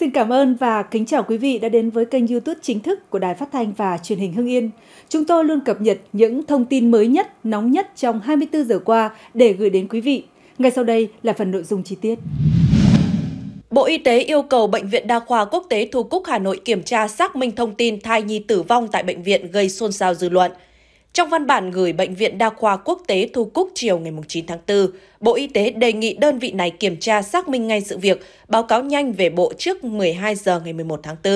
Xin cảm ơn và kính chào quý vị đã đến với kênh YouTube chính thức của Đài Phát thanh và Truyền hình Hưng Yên. Chúng tôi luôn cập nhật những thông tin mới nhất, nóng nhất trong 24 giờ qua để gửi đến quý vị. Ngay sau đây là phần nội dung chi tiết. Bộ Y tế yêu cầu Bệnh viện Đa khoa Quốc tế Thu Cúc Hà Nội kiểm tra xác minh thông tin thai nhi tử vong tại bệnh viện gây xôn xao dư luận – trong văn bản gửi Bệnh viện Đa khoa Quốc tế Thu Cúc chiều ngày 9 tháng 4, Bộ Y tế đề nghị đơn vị này kiểm tra xác minh ngay sự việc, báo cáo nhanh về Bộ trước 12 giờ ngày 11 tháng 4.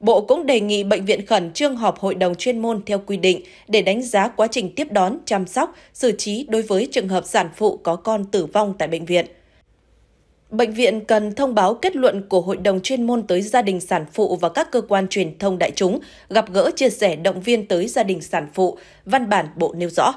Bộ cũng đề nghị bệnh viện khẩn trương họp hội đồng chuyên môn theo quy định để đánh giá quá trình tiếp đón, chăm sóc, xử trí đối với trường hợp sản phụ có con tử vong tại bệnh viện. Bệnh viện cần thông báo kết luận của hội đồng chuyên môn tới gia đình sản phụ và các cơ quan truyền thông đại chúng, gặp gỡ chia sẻ động viên tới gia đình sản phụ, văn bản bộ nêu rõ.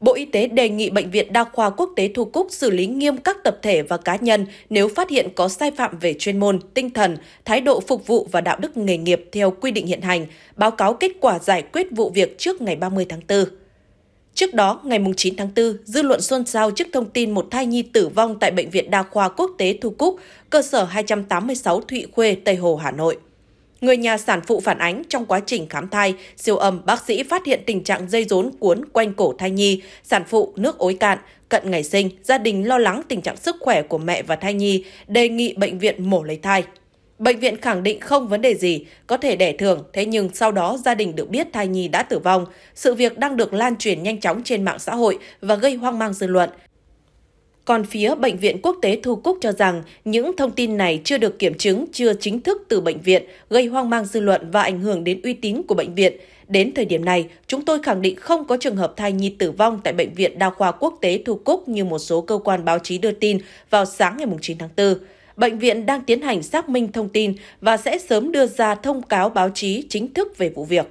Bộ Y tế đề nghị Bệnh viện Đa khoa Quốc tế Thu Cúc xử lý nghiêm các tập thể và cá nhân nếu phát hiện có sai phạm về chuyên môn, tinh thần, thái độ phục vụ và đạo đức nghề nghiệp theo quy định hiện hành, báo cáo kết quả giải quyết vụ việc trước ngày 30 tháng 4. Trước đó, ngày 9 tháng 4, dư luận xôn xao trước thông tin một thai nhi tử vong tại Bệnh viện Đa khoa Quốc tế Thu Cúc, cơ sở 286 Thụy Khuê, Tây Hồ, Hà Nội. Người nhà sản phụ phản ánh trong quá trình khám thai, siêu âm bác sĩ phát hiện tình trạng dây rốn cuốn quanh cổ thai nhi, sản phụ nước ối cạn, cận ngày sinh, gia đình lo lắng tình trạng sức khỏe của mẹ và thai nhi, đề nghị bệnh viện mổ lấy thai. Bệnh viện khẳng định không vấn đề gì, có thể đẻ thường, thế nhưng sau đó gia đình được biết thai nhi đã tử vong. Sự việc đang được lan truyền nhanh chóng trên mạng xã hội và gây hoang mang dư luận. Còn phía Bệnh viện Quốc tế Thu Cúc cho rằng những thông tin này chưa được kiểm chứng, chưa chính thức từ bệnh viện, gây hoang mang dư luận và ảnh hưởng đến uy tín của bệnh viện. Đến thời điểm này, chúng tôi khẳng định không có trường hợp thai nhi tử vong tại Bệnh viện Đa khoa Quốc tế Thu Cúc như một số cơ quan báo chí đưa tin vào sáng ngày 9 tháng 4. Bệnh viện đang tiến hành xác minh thông tin và sẽ sớm đưa ra thông cáo báo chí chính thức về vụ việc.